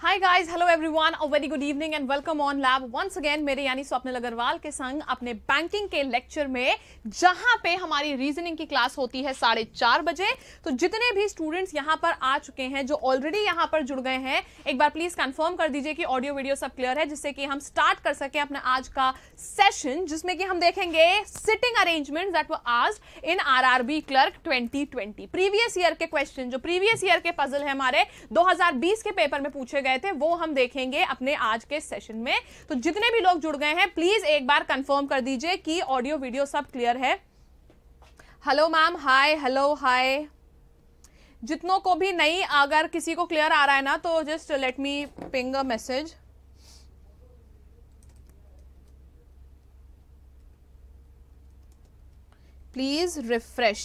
Hi guys hello everyone a very good evening and welcome on lab once again मेरे यानी स्वप्निल अग्रवाल के संग अपने बैंकिंग के लेक्चर में जहां पे हमारी रीजनिंग की क्लास होती है साढ़े चार बजे तो जितने भी स्टूडेंट्स यहां पर आ चुके हैं जो ऑलरेडी यहां पर जुड़ गए हैं एक बार प्लीज कंफर्म कर दीजिए कि ऑडियो वीडियो सब क्लियर है जिससे कि हम स्टार्ट कर सकें अपना आज का सेशन जिसमें कि हम देखेंगे सिटिंग अरेंजमेंट दैट वो आज इन R R B clerk twenty previous year के क्वेश्चन जो प्रीवियस ईयर के पजल है हमारे दो के पेपर में पूछे गए गए थे वो हम देखेंगे अपने आज के सेशन में तो जितने भी लोग जुड़ गए हैं प्लीज एक बार कंफर्म कर दीजिए कि ऑडियो वीडियो सब क्लियर है hello ma'am hi hello hi जितनों को भी नहीं अगर किसी को क्लियर आ रहा है ना तो just let me ping a message please refresh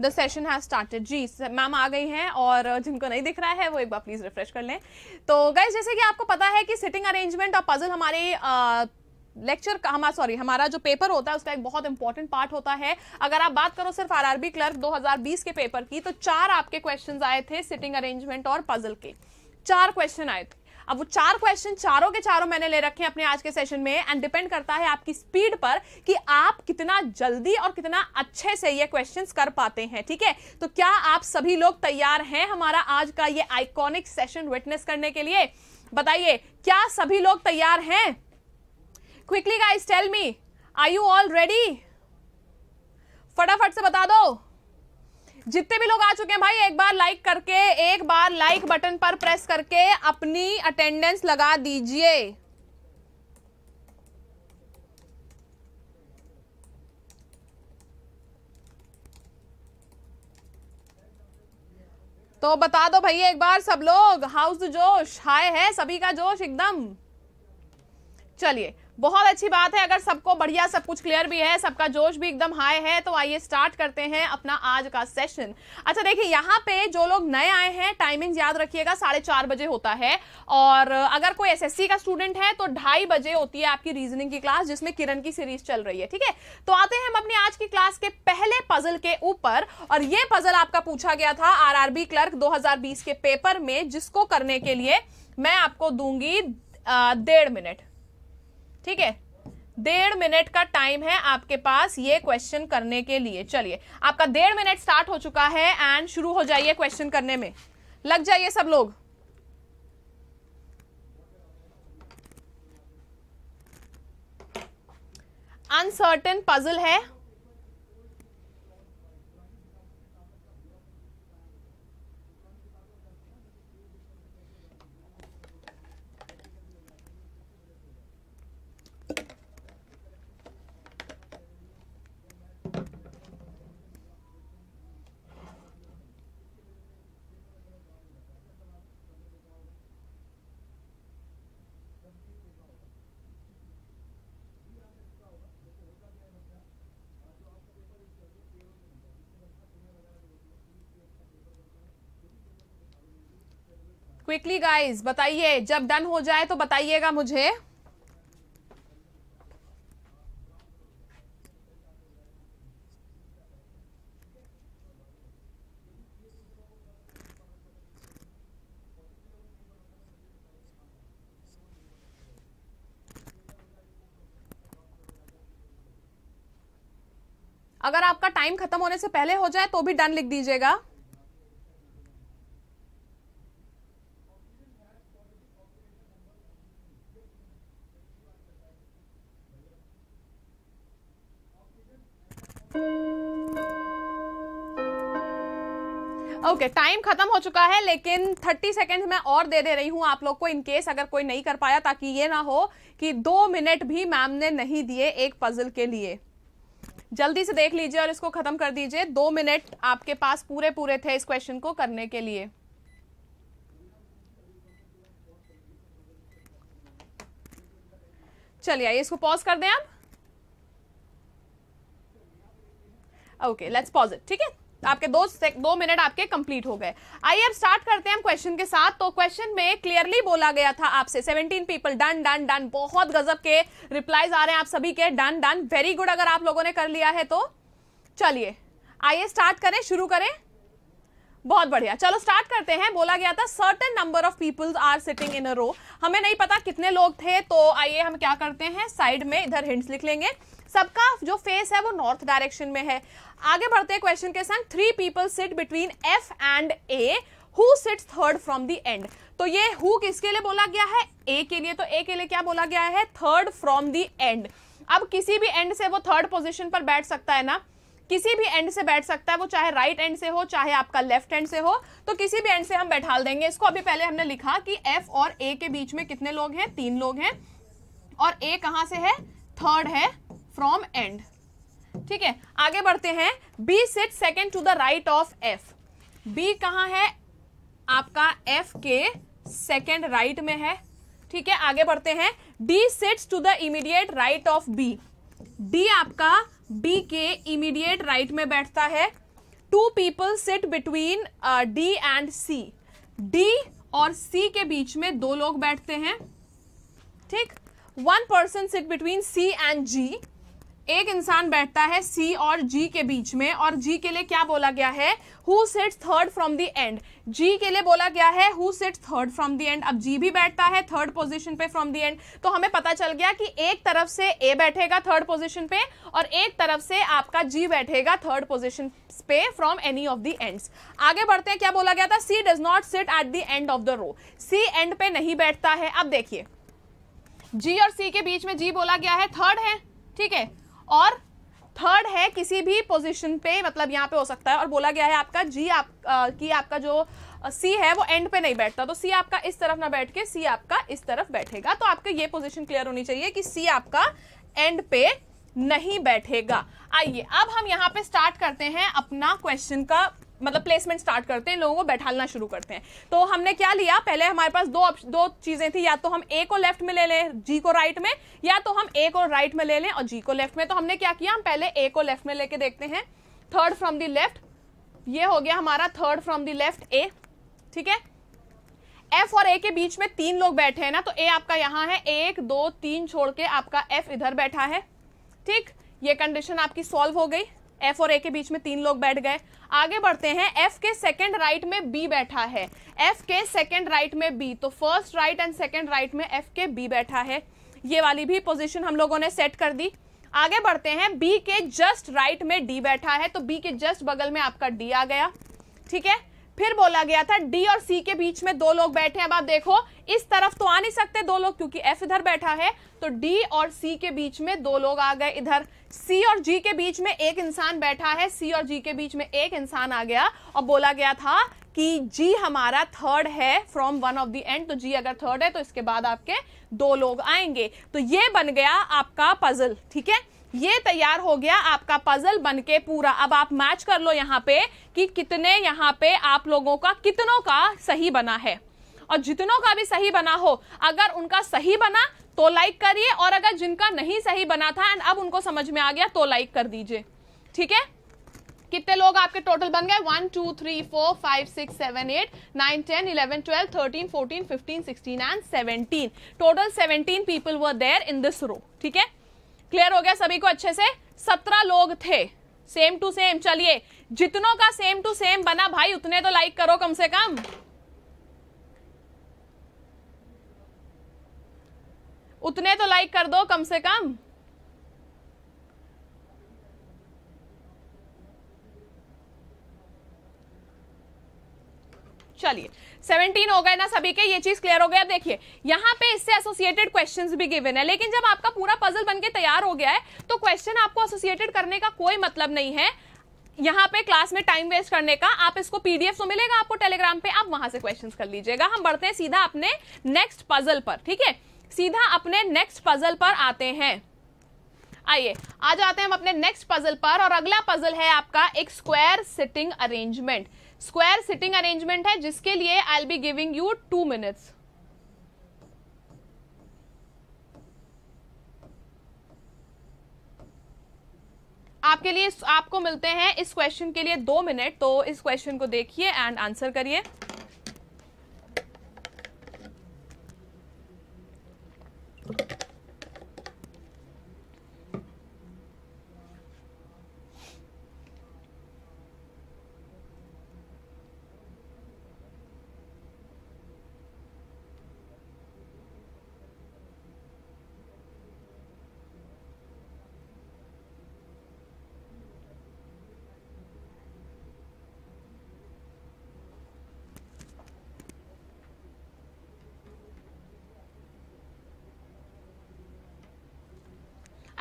the session has started जी मैम आ गई हैं और जिनको नहीं दिख रहा है वो एक बार प्लीज़ रिफ्रेश कर लें तो गाइज जैसे कि आपको पता है कि सिटिंग अरेंजमेंट और पजल हमारे uh, लेक्चर का हमारा सॉरी हमारा जो पेपर होता है उसका एक बहुत इंपॉर्टेंट पार्ट होता है अगर आप बात करो सिर्फ आरआरबी क्लर्क 2020 के पेपर की तो चार आपके क्वेश्चंस आए थे सिटिंग अरेंजमेंट और पजल के चार क्वेश्चन आए थे अब वो चार क्वेश्चन चारों के चारों मैंने ले रखे हैं अपने आज के सेशन में एंड डिपेंड करता है आपकी स्पीड पर कि आप कितना जल्दी और कितना अच्छे से ये क्वेश्चंस कर पाते हैं ठीक है तो क्या आप सभी लोग तैयार हैं हमारा आज का ये आइकॉनिक सेशन विटनेस करने के लिए बताइए क्या सभी लोग तैयार हैं quickly guys tell me are you all ready फटाफट से बता दो जितने भी लोग आ चुके हैं भाई एक बार लाइक करके एक बार लाइक बटन पर प्रेस करके अपनी अटेंडेंस लगा दीजिए तो बता दो भैया एक बार सब लोग हाउस जोश हाय है सभी का जोश एकदम चलिए बहुत अच्छी बात है अगर सबको बढ़िया सब कुछ क्लियर भी है सबका जोश भी एकदम हाई है तो आइए स्टार्ट करते हैं अपना आज का सेशन अच्छा देखिए यहाँ पे जो लोग नए आए हैं टाइमिंग याद रखिएगा साढ़े चार बजे होता है और अगर कोई एसएससी का स्टूडेंट है तो ढाई बजे होती है आपकी रीजनिंग की क्लास जिसमें किरण की सीरीज चल रही है ठीक है तो आते हैं हम अपनी आज की क्लास के पहले पजल के ऊपर और ये पजल आपका पूछा गया था आर क्लर्क दो के पेपर में जिसको करने के लिए मैं आपको दूंगी डेढ़ मिनट ठीक है डेढ़ मिनट का टाइम है आपके पास ये क्वेश्चन करने के लिए चलिए आपका डेढ़ मिनट स्टार्ट हो चुका है एंड शुरू हो जाइए क्वेश्चन करने में लग जाइए सब लोग अनसर्टन पजल है क्विकली गाइज बताइए जब डन हो जाए तो बताइएगा मुझे अगर आपका टाइम खत्म होने से पहले हो जाए तो भी डन लिख दीजिएगा ओके टाइम खत्म हो चुका है लेकिन थर्टी सेकेंड मैं और दे दे रही हूँ आप लोग को इनकेस अगर कोई नहीं कर पाया ताकि ये ना हो कि दो मिनट भी मैम ने नहीं दिए एक पजल के लिए जल्दी से देख लीजिए और इसको खत्म कर दीजिए दो मिनट आपके पास पूरे पूरे थे इस क्वेश्चन को करने के लिए चलिए आइए इसको पॉज कर दें आप ओके लेट्स पॉज इट ठीक है आपके दो दो मिनट आपके कंप्लीट हो गए आइए अब स्टार्ट करते हैं हम क्वेश्चन के साथ तो क्वेश्चन में क्लियरली बोला गया था आपसे 17 पीपल डन डन डन बहुत गजब के रिप्लाईज आ रहे हैं आप सभी के डन डन वेरी गुड अगर आप लोगों ने कर लिया है तो चलिए आइए स्टार्ट करें शुरू करें बहुत बढ़िया चलो स्टार्ट करते हैं बोला गया था certain number of peoples are sitting in a row हमें नहीं पता कितने लोग थे तो आइए हम क्या करते हैं साइड में इधर हिंट्स लिख लेंगे सबका जो फेस है वो नॉर्थ डायरेक्शन में है आगे बढ़ते हैं क्वेश्चन के संग three people sit between F and A who sits third from the end तो ये हु किसके लिए बोला गया है ए के लिए तो ए के लिए क्या बोला गया है थर्ड फ्रॉम द एंड अब किसी भी एंड से वो थर्ड पोजिशन पर बैठ सकता है ना किसी भी एंड से बैठ सकता है वो चाहे राइट right एंड से हो चाहे आपका लेफ्ट एंड से हो तो किसी भी एंड से हम बैठा देंगे इसको अभी पहले हमने लिखा कि एफ और ए के बीच में कितने लोग हैं तीन लोग हैं और ए कहां से है थर्ड है फ्रॉम एंड ठीक है आगे बढ़ते हैं B sit second to the right of F B कहाँ है आपका एफ के सेकेंड राइट में है ठीक है आगे बढ़ते हैं D sets to the immediate right of B D आपका बी के इमीडिएट राइट में बैठता है two people sit between D and C D और सी के बीच में दो लोग बैठते हैं ठीक one person sit between C and G एक इंसान बैठता है सी और जी के बीच में और जी के लिए क्या बोला गया है who set third from the end G के लिए बोला गया है who set third from the end अब जी भी बैठता है थर्ड पोजीशन पे फ्रॉम द एंड तो हमें पता चल गया कि एक तरफ से ए बैठेगा थर्ड पोजीशन पे और एक तरफ से आपका जी बैठेगा थर्ड पोजिशन पे from any of the end आगे बढ़ते हैं क्या बोला गया था C does not sit at the end of the row C end पे नहीं बैठता है अब देखिए जी और सी के बीच में जी बोला गया है थर्ड है ठीक है और थर्ड है किसी भी पोजीशन पे मतलब यहाँ पे हो सकता है और बोला गया है आपका जी आप आ, कि आपका जो सी है वो एंड पे नहीं बैठता तो सी आपका इस तरफ ना बैठ के सी आपका इस तरफ बैठेगा तो आपका ये पोजीशन क्लियर होनी चाहिए कि सी आपका एंड पे नहीं बैठेगा आइए अब हम यहाँ पे स्टार्ट करते हैं अपना क्वेश्चन का मतलब प्लेसमेंट स्टार्ट करते हैं लोगों को बैठालना शुरू करते हैं तो हमने क्या लिया पहले हमारे पास दो दो चीज़ें थी या तो हम ए को लेफ्ट में ले लें जी को राइट में या तो हम ए को राइट में ले लें और जी को लेफ्ट में तो हमने क्या किया हम पहले ए को लेफ्ट में लेके देखते हैं थर्ड फ्रॉम दी लेफ्ट ये हो गया हमारा third from the left A ठीक है एफ और ए के बीच में तीन लोग बैठे हैं ना तो ए आपका यहाँ है एक दो तीन छोड़ के आपका एफ इधर बैठा है ठीक ये कंडीशन आपकी सॉल्व हो गई एफ और ए के बीच में तीन लोग बैठ गए आगे बढ़ते हैं एफ के सेकंड राइट में बी बैठा है एफ के सेकंड राइट में बी तो first right and second right में एफ के बी बैठा है ये वाली भी पोजीशन हम लोगों ने सेट कर दी आगे बढ़ते हैं बी के जस्ट राइट में डी बैठा है तो बी के जस्ट बगल में आपका डी आ गया ठीक है फिर बोला गया था डी और सी के बीच में दो लोग बैठे अब आप देखो इस तरफ तो आ नहीं सकते दो लोग क्योंकि एफ इधर बैठा है तो डी और सी के बीच में दो लोग आ गए इधर सी और जी के बीच में एक इंसान बैठा है सी और जी के बीच में एक इंसान आ गया और बोला गया था कि जी हमारा थर्ड है from one of the end तो जी अगर थर्ड है तो इसके बाद आपके दो लोग आएंगे तो ये बन गया आपका पजल ठीक है ये तैयार हो गया आपका पजल बन के पूरा अब आप मैच कर लो यहाँ पे कि कितने यहाँ पे आप लोगों का कितनों का सही बना है और जितनों का भी सही बना हो अगर उनका सही बना तो लाइक करिए और अगर जिनका नहीं सही बना था एंड अब उनको समझ में आ गया तो लाइक कर दीजिए ठीक है कितने लोग आपके टोटल बन गए one two three four five six seven eight nine ten eleven twelve thirteen fourteen fifteen sixteen and seventeen total seventeen people were there in this row ठीक है क्लियर हो गया सभी को अच्छे से सत्रह लोग थे सेम टू सेम चलिए जितनों का सेम टू सेम बना भाई उतने तो लाइक करो कम से कम उतने तो लाइक कर दो कम से कम चलिए 17 हो गए ना सभी के ये चीज क्लियर हो गया देखिए यहाँ पे इससे एसोसिएटेड क्वेश्चंस भी गिवन है लेकिन जब आपका पूरा पजल बनके तैयार हो गया है तो क्वेश्चन आपको एसोसिएटेड करने का कोई मतलब नहीं है यहाँ पे क्लास में टाइम वेस्ट करने का आप इसको पीडीएफ तो मिलेगा आपको टेलीग्राम पे आप वहां से क्वेश्चन कर लीजिएगा हम बढ़ते हैं सीधा अपने नेक्स्ट पजल पर ठीक है सीधा अपने नेक्स्ट पजल पर आते हैं आइए आ जाते हैं हम अपने नेक्स्ट पजल पर और अगला पजल है आपका एक square sitting arrangement square sitting arrangement है जिसके लिए I be giving you two minutes आपके लिए आपको मिलते हैं इस क्वेश्चन के लिए दो मिनट तो इस क्वेश्चन को देखिए एंड आंसर करिए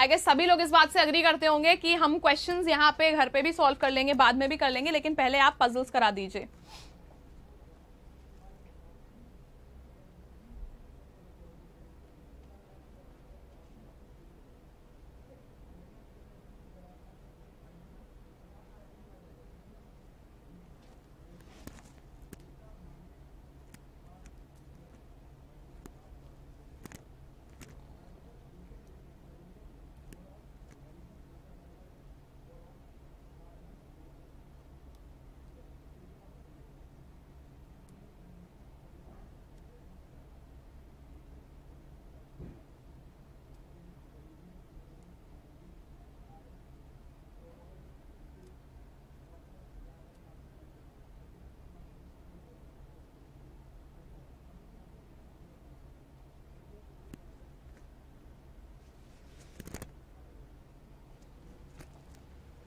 आई गेस सभी लोग इस बात से अग्री करते होंगे कि हम क्वेश्चंस यहाँ पे घर पे भी सॉल्व कर लेंगे बाद में भी कर लेंगे लेकिन पहले आप पजल्स करा दीजिए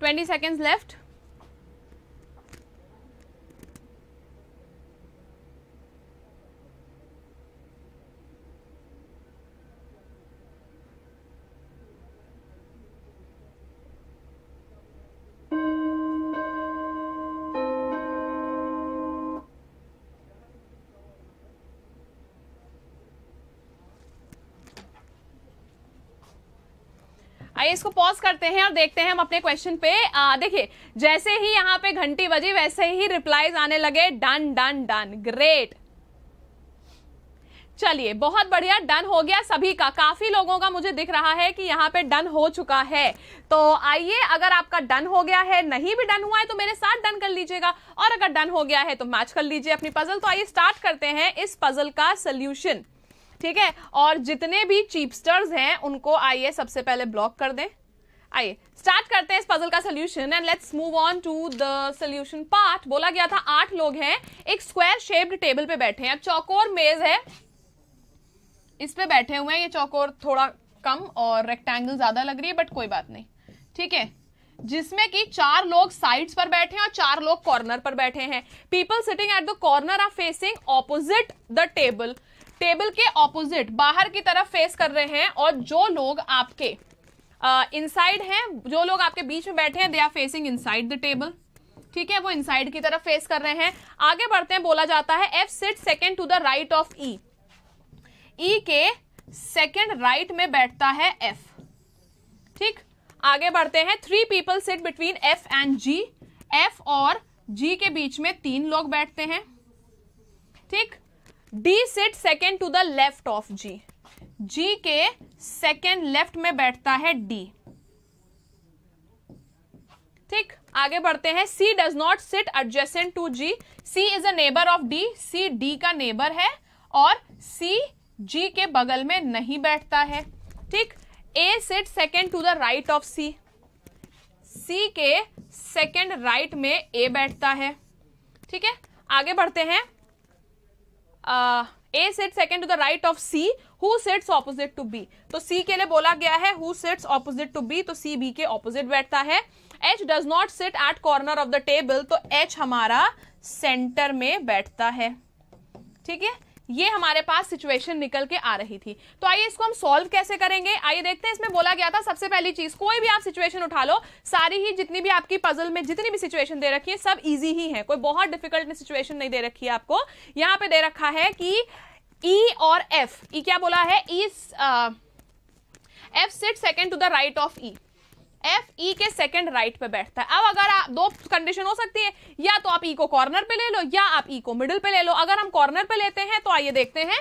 20 seconds left. आइए इसको पॉज करते हैं और देखते हैं हम अपने क्वेश्चन पे देखिए जैसे ही यहाँ पे घंटी बजी वैसे ही रिप्लाईज आने लगे डन डन डन ग्रेट चलिए बहुत बढ़िया डन हो गया सभी का काफी लोगों का मुझे दिख रहा है कि यहाँ पे डन हो चुका है तो आइए अगर आपका डन हो गया है नहीं भी डन हुआ है तो मेरे साथ डन कर लीजिएगा और अगर डन हो गया है तो मैच कर लीजिए अपनी पजल तो आइए स्टार्ट करते हैं इस पजल का सोल्यूशन ठीक है और जितने भी चीपस्टर्स हैं उनको आइए सबसे पहले ब्लॉक कर दें आइए स्टार्ट करते हैं इस पजल का solution and let's move on to the solution part बोला गया था आठ लोग हैं एक स्क्वायर शेप्ड टेबल पे बैठे हैं चौकोर मेज है इस पे बैठे हुए हैं ये चौकोर थोड़ा कम और रेक्टेंगल ज्यादा लग रही है बट कोई बात नहीं ठीक है जिसमें कि चार लोग साइड्स पर बैठे हैं और चार लोग कॉर्नर पर बैठे हैं people sitting at the corner are facing opposite the table table के ऑपोजिट बाहर की तरफ फेस कर रहे हैं और जो लोग आपके इनसाइड uh, हैं जो लोग आपके बीच में बैठे हैं they are facing inside the table ठीक है वो इनसाइड की तरफ फेस कर रहे हैं आगे बढ़ते हैं बोला जाता है F sit second to the right of E E के सेकेंड राइट में बैठता है एफ ठीक आगे बढ़ते हैं three people sit between F and G F और जी के बीच में तीन लोग बैठते हैं ठीक D sit second to the left of G G के सेकेंड लेफ्ट में बैठता है डी ठीक आगे बढ़ते हैं C does not sit adjacent to G C is a neighbour of D C D का नेबर है और सी जी के बगल में नहीं बैठता है ठीक A sit second to the right of C C के सेकेंड राइट में ए बैठता है ठीक है आगे बढ़ते हैं A set second to the right of C who sets opposite to B तो सी के लिए बोला गया है who sets opposite to B तो सी बी के ऑपोजिट बैठता है H does not sit at corner of the table तो एच हमारा सेंटर में बैठता है ठीक है ये हमारे पास सिचुएशन निकल के आ रही थी तो आइए इसको हम सॉल्व कैसे करेंगे आइए देखते हैं इसमें बोला गया था सबसे पहली चीज कोई भी आप सिचुएशन उठा लो सारी ही जितनी भी आपकी पजल में जितनी भी सिचुएशन दे रखी है सब इजी ही है कोई बहुत डिफिकल्ट सिचुएशन नहीं दे रखी है आपको यहां पर दे रखा है कि ई e और एफ ई e क्या बोला है E F sit second to the right of E F E e के सेकंड राइट पे बैठता है अब अगर आप दो कंडीशन हो सकती है या तो आप ई e को कॉर्नर पे ले लो या आप ई e को मिडिल पे ले लो अगर हम कॉर्नर पे लेते हैं तो आइए देखते हैं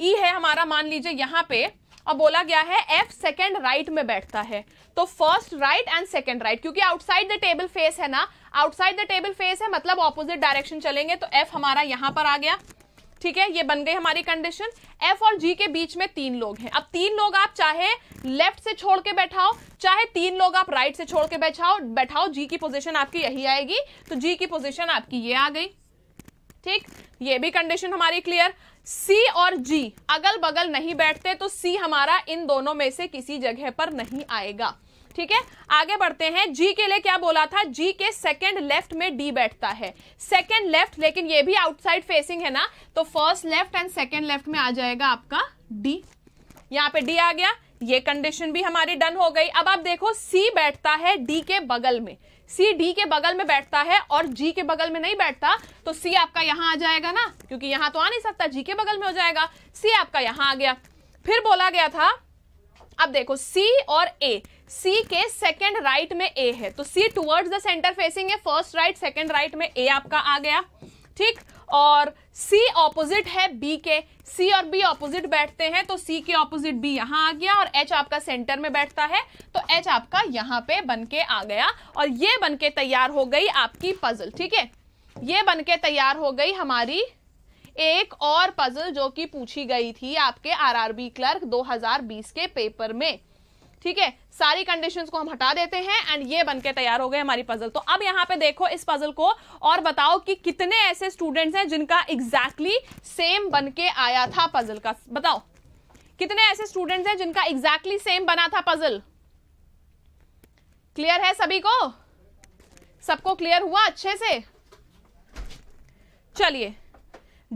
ई है हमारा मान लीजिए यहाँ पे और बोला गया है एफ सेकेंड राइट में बैठता है तो first right and second right क्योंकि आउटसाइड द टेबल फेस है ना आउटसाइड द टेबल फेस है मतलब ऑपोजिट डायरेक्शन चलेंगे तो एफ हमारा यहां पर आ गया ठीक है ये बन गई हमारी कंडीशन एफ और जी के बीच में तीन लोग हैं अब तीन लोग आप चाहे लेफ्ट से छोड़ के बैठाओ चाहे तीन लोग आप राइट से छोड़ के बैठाओ बैठाओ जी की पोजीशन आपकी यही आएगी तो जी की पोजीशन आपकी ये आ गई ठीक ये भी कंडीशन हमारी क्लियर सी और जी अगल बगल नहीं बैठते तो सी हमारा इन दोनों में से किसी जगह पर नहीं आएगा ठीक है आगे बढ़ते हैं जी के लिए क्या बोला था जी के सेकंड लेफ्ट में डी बैठता है सेकंड लेफ्ट लेकिन ये भी आउटसाइड फेसिंग है ना तो first left and second left में आ जाएगा आपका डी यहां पे डी आ गया ये कंडीशन भी हमारी डन हो गई अब आप देखो सी बैठता है डी के बगल में सी डी के बगल में बैठता है और जी के बगल में नहीं बैठता तो सी आपका यहां आ जाएगा ना क्योंकि यहां तो आ नहीं सकता जी के बगल में हो जाएगा सी आपका यहां आ गया फिर बोला गया था अब देखो सी और ए सी के सेकेंड राइट में ए है तो C towards the centre facing है फर्स्ट राइट सेकेंड राइट में ए आपका आ गया ठीक और सी ऑपोजिट है बी के सी और बी ऑपोजिट बैठते हैं तो सी के ऑपोजिट बी यहाँ आ गया और एच आपका सेंटर में बैठता है तो एच आपका यहाँ पे बन के आ गया और ये बन के तैयार हो गई आपकी पजल ठीक है ये बन के तैयार हो गई हमारी एक और पजल जो कि पूछी गई थी आपके आरआरबी क्लर्क 2020 के पेपर में ठीक है सारी कंडीशंस को हम हटा देते हैं एंड ये बनके तैयार हो गए हमारी पजल तो अब यहाँ पे देखो इस पजल को और बताओ कि कितने ऐसे स्टूडेंट्स हैं जिनका एग्जैक्टली exactly सेम बनके आया था पजल का बताओ कितने ऐसे स्टूडेंट्स हैं जिनका एग्जैक्टली exactly सेम बना था पजल क्लियर है सभी को सबको क्लियर हुआ अच्छे से चलिए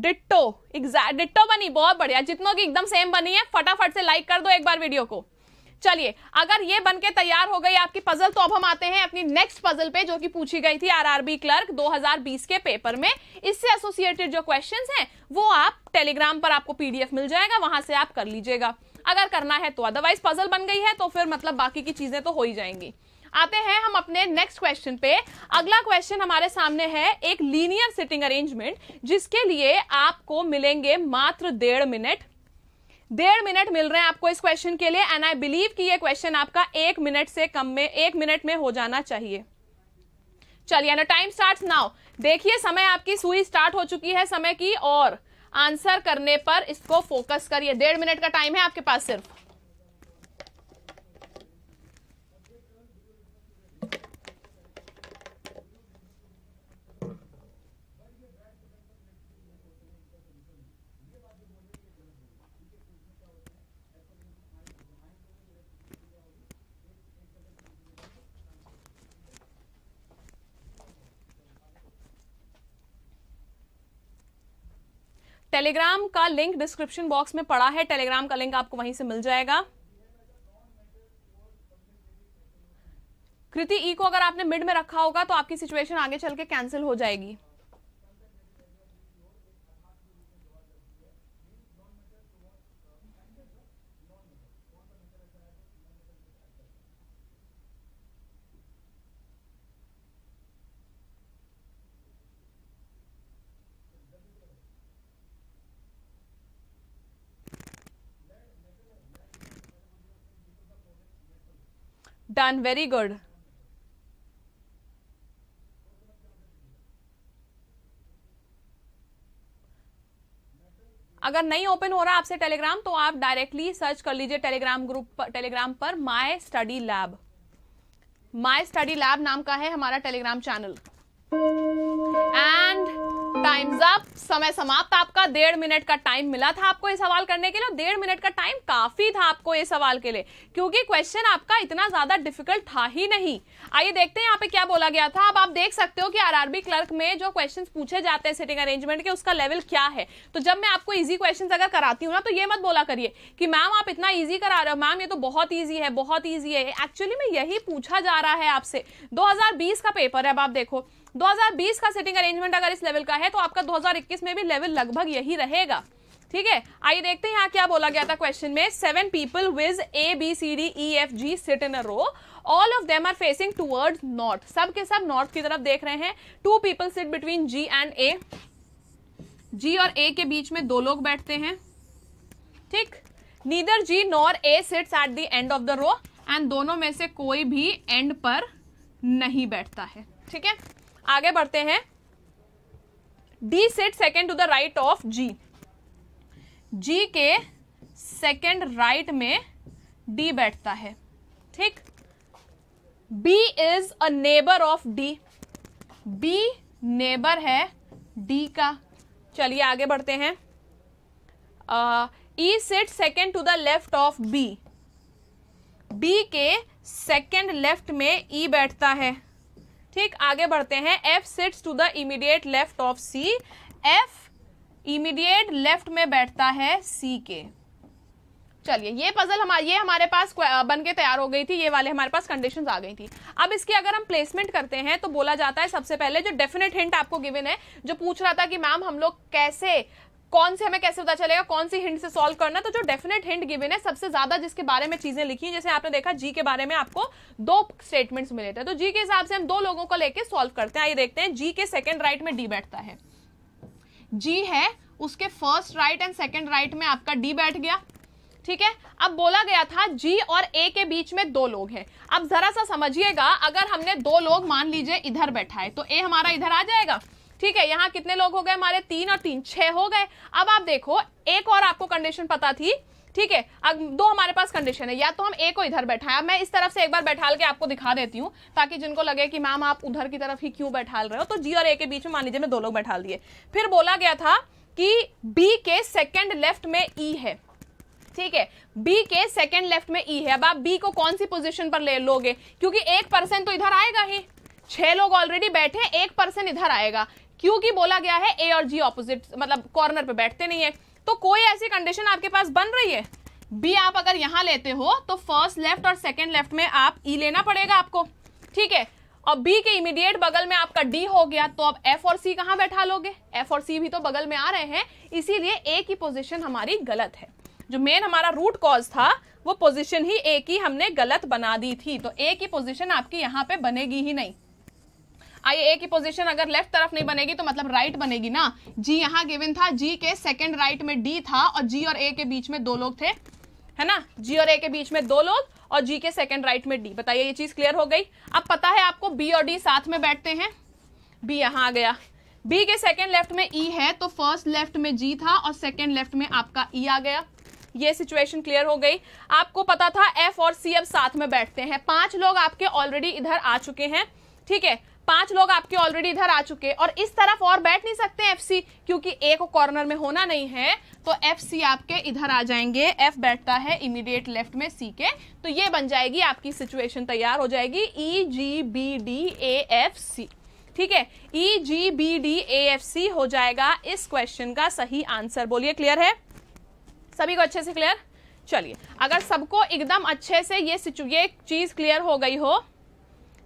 डिट्टो एग्जैक्ट डिट्टो बनी बहुत बढ़िया जितनों की एकदम सेम बनी है फटाफट से लाइक कर दो एक बार वीडियो को चलिए अगर ये बनके तैयार हो गई आपकी पजल तो अब हम आते हैं अपनी नेक्स्ट पजल पे जो कि पूछी गई थी आरआरबी क्लर्क 2020 के पेपर में इससे एसोसिएटेड जो क्वेश्चंस हैं वो आप टेलीग्राम पर आपको पीडीएफ मिल जाएगा वहां से आप कर लीजिएगा अगर करना है तो अदरवाइज पजल बन गई है तो फिर मतलब बाकी की चीजें तो हो ही जाएंगी आते हैं हम अपने नेक्स्ट क्वेश्चन पे अगला क्वेश्चन हमारे सामने है एक लीनियर सिटिंग अरेंजमेंट जिसके लिए आपको मिलेंगे मात्र डेढ़ मिनट डेढ़ मिनट मिल रहे हैं आपको इस क्वेश्चन के लिए एंड आई बिलीव कि ये क्वेश्चन आपका एक मिनट से कम में एक मिनट में हो जाना चाहिए चलिए ना टाइम स्टार्ट नाउ देखिए समय आपकी सुई स्टार्ट हो चुकी है समय की और आंसर करने पर इसको फोकस करिए डेढ़ मिनट का टाइम है आपके पास सिर्फ टेलीग्राम का लिंक डिस्क्रिप्शन बॉक्स में पड़ा है टेलीग्राम का लिंक आपको वहीं से मिल जाएगा कृति ई e को अगर आपने मिड में रखा होगा तो आपकी सिचुएशन आगे चल के कैंसिल हो जाएगी done very good अगर नहीं ओपन हो रहा आपसे टेलीग्राम तो आप डायरेक्टली सर्च कर लीजिए टेलीग्राम ग्रुप टेलीग्राम पर my study lab my study lab नाम का है हमारा Telegram channel and times up समय समाप्त आपका डेढ़ मिनट का टाइम मिला था आपको ये सवाल करने के लिए डेढ़ मिनट का टाइम काफी था आपको ये सवाल के लिए क्योंकि क्वेश्चन आपका इतना ज्यादा डिफिकल्ट था ही नहीं आइए देखते हैं यहाँ पे क्या बोला गया था अब आप देख सकते हो कि आरआरबी क्लर्क में जो क्वेश्चन पूछे जाते हैं सिटिंग अरेंजमेंट के उसका लेवल क्या है तो जब मैं आपको ईजी क्वेश्चन अगर कराती हूँ ना तो ये मत बोला करिए कि मैम आप इतना ईजी करा रहे हो मैम ये तो बहुत ईजी है बहुत ईजी है एक्चुअली में यही पूछा जा रहा है आपसे दो का पेपर है अब आप देखो 2020 का सेटिंग अरेंजमेंट अगर इस लेवल का है तो आपका 2021 में भी लेवल लगभग यही रहेगा ठीक है आइए देखते हैं यहाँ क्या बोला गया था क्वेश्चन में seven people with A B C D E F G sit in a row all of them are facing toward north सब के सब नॉर्थ की तरफ देख रहे हैं two people sit between G and A G और ए के बीच में दो लोग बैठते हैं ठीक neither G nor A sits at the end of the row and दोनों में से कोई भी एंड पर नहीं बैठता है ठीक है आगे बढ़ते हैं D set second to the right of G G के सेकेंड राइट में डी बैठता है ठीक B is a neighbour of D B neighbour है डी का चलिए आगे बढ़ते हैं E set second to the left of B B के सेकेंड लेफ्ट में ई e बैठता है ठीक आगे बढ़ते हैं F sits to the immediate left of C F immediate left में बैठता है सी के चलिए ये पजल हमारे ये हमारे पास बन के तैयार हो गई थी ये वाले हमारे पास कंडीशन आ गई थी अब इसकी अगर हम प्लेसमेंट करते हैं तो बोला जाता है सबसे पहले जो डेफिनेट हिंट आपको गिवन है जो पूछ रहा था कि मैम हम लोग कैसे कौन से हमें कैसे पता चलेगा कौन सी हिंट से सॉल्व करना तो जो डेफिनेट हिंट गिवन है सबसे ज्यादा जिसके बारे में चीजें लिखी जैसे आपने देखा जी के बारे में आपको दो स्टेटमेंट्स मिले थे तो जी के हिसाब से हम दो लोगों को लेकर सॉल्व करते हैं आइए देखते हैं जी के सेकेंड राइट में डी बैठता है जी है उसके first right and second right में आपका डी बैठ गया ठीक है अब बोला गया था जी और ए के बीच में दो लोग हैं अब जरा सा समझिएगा अगर हमने दो लोग मान लीजिए इधर बैठा है तो ए हमारा इधर आ जाएगा ठीक है यहाँ कितने लोग हो गए हमारे तीन और तीन छह हो गए अब आप देखो एक और आपको कंडीशन पता थी ठीक है अब दो हमारे पास कंडीशन है या तो हम ए को इधर बैठाएं है मैं इस तरफ से एक बार बैठा के आपको दिखा देती हूँ ताकि जिनको लगे कि मैम आप उधर की तरफ ही क्यों बैठा रहे हो तो जी और ए के बीच में मान लीजिए मैं दो लोग बैठा दिए फिर बोला गया था कि बी के सेकेंड लेफ्ट में ई e है ठीक है बी के सेकेंड लेफ्ट में ई e है अब आप बी को कौन सी पोजिशन पर ले लोगे क्योंकि एक तो इधर आएगा ही छह लोग ऑलरेडी बैठे एक पर्सन इधर आएगा क्योंकि बोला गया है ए और जी ऑपोजिट मतलब कॉर्नर पे बैठते नहीं है तो कोई ऐसी कंडीशन आपके पास बन रही है बी आप अगर यहां लेते हो तो फर्स्ट लेफ्ट और सेकेंड लेफ्ट में आप ई e लेना पड़ेगा आपको ठीक है और बी के इमीडिएट बगल में आपका डी हो गया तो अब एफ और सी कहाँ बैठा लोगे एफ और सी भी तो बगल में आ रहे हैं इसीलिए ए की पोजिशन हमारी गलत है जो मेन हमारा रूट कॉज था वो पोजिशन ही ए की हमने गलत बना दी थी तो ए की पोजिशन आपकी यहाँ पे बनेगी ही नहीं आई ए की पोजीशन अगर लेफ्ट तरफ नहीं बनेगी तो मतलब राइट right बनेगी ना जी यहाँ गिवन था जी के सेकंड राइट right में डी था और जी और ए के बीच में दो लोग थे है ना जी और ए के बीच में दो लोग और जी के सेकंड राइट right में डी बताइए ये चीज क्लियर हो गई अब पता है आपको बी और डी साथ में बैठते हैं बी यहाँ आ गया बी के सेकेंड लेफ्ट में ई e है तो फर्स्ट लेफ्ट में जी था और सेकेंड लेफ्ट में आपका ई e आ गया ये सिचुएशन क्लियर हो गई आपको पता था एफ और सी अब साथ में बैठते हैं पांच लोग आपके ऑलरेडी इधर आ चुके हैं ठीक है पांच लोग आपके ऑलरेडी इधर आ चुके और इस तरफ और बैठ नहीं सकते एफसी क्योंकि ए को कॉर्नर में होना नहीं है तो एफसी आपके इधर आ जाएंगे एफ बैठता है इमीडिएट लेफ्ट में सी के तो ये बन जाएगी आपकी सिचुएशन तैयार हो जाएगी E G B D A F C ठीक है E G B D A F C हो जाएगा इस क्वेश्चन का सही आंसर बोलिए क्लियर है सभी को अच्छे से क्लियर चलिए अगर सबको एकदम अच्छे से ये ये चीज़ क्लियर हो गई हो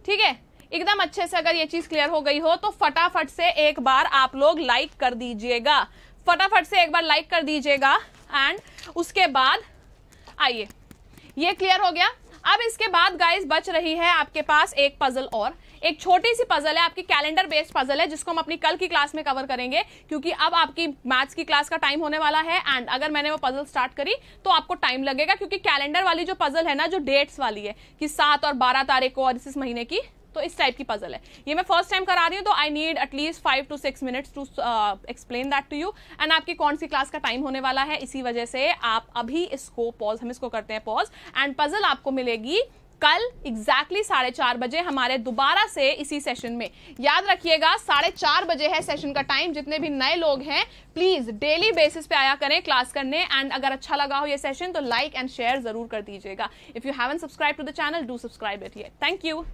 ठीक है एकदम अच्छे से अगर ये चीज क्लियर हो गई हो तो फटाफट से एक बार आप लोग लाइक कर दीजिएगा फटाफट से एक बार लाइक कर दीजिएगा एंड उसके बाद आइए ये क्लियर हो गया अब इसके बाद गाइस बच रही है आपके पास एक पजल और एक छोटी सी पजल है आपकी कैलेंडर बेस्ड पजल है जिसको हम अपनी कल की क्लास में कवर करेंगे क्योंकि अब आपकी मैथ्स की क्लास का टाइम होने वाला है एंड अगर मैंने वो पजल स्टार्ट करी तो आपको टाइम लगेगा क्योंकि कैलेंडर वाली जो पजल है ना जो डेट्स वाली है कि सात और बारह तारीख को और इस महीने की तो इस टाइप की पजल है ये मैं फर्स्ट टाइम करा रही हूँ तो I need at least five to six minutes to explain that to you and आपकी कौन सी क्लास का टाइम होने वाला है इसी वजह से आप अभी इसको पॉज हम इसको करते हैं पॉज एंड पजल आपको मिलेगी कल एग्जैक्टली साढ़े चार बजे हमारे दोबारा से इसी सेशन में याद रखिएगा साढ़े चार बजे है सेशन का टाइम जितने भी नए लोग हैं प्लीज डेली बेसिस पे आया करें क्लास करने एंड अगर अच्छा लगा हो ये सेशन तो लाइक एंड शेयर जरूर कर दीजिएगा if you haven't subscribe to the channel do subscribe it ये थैंक यू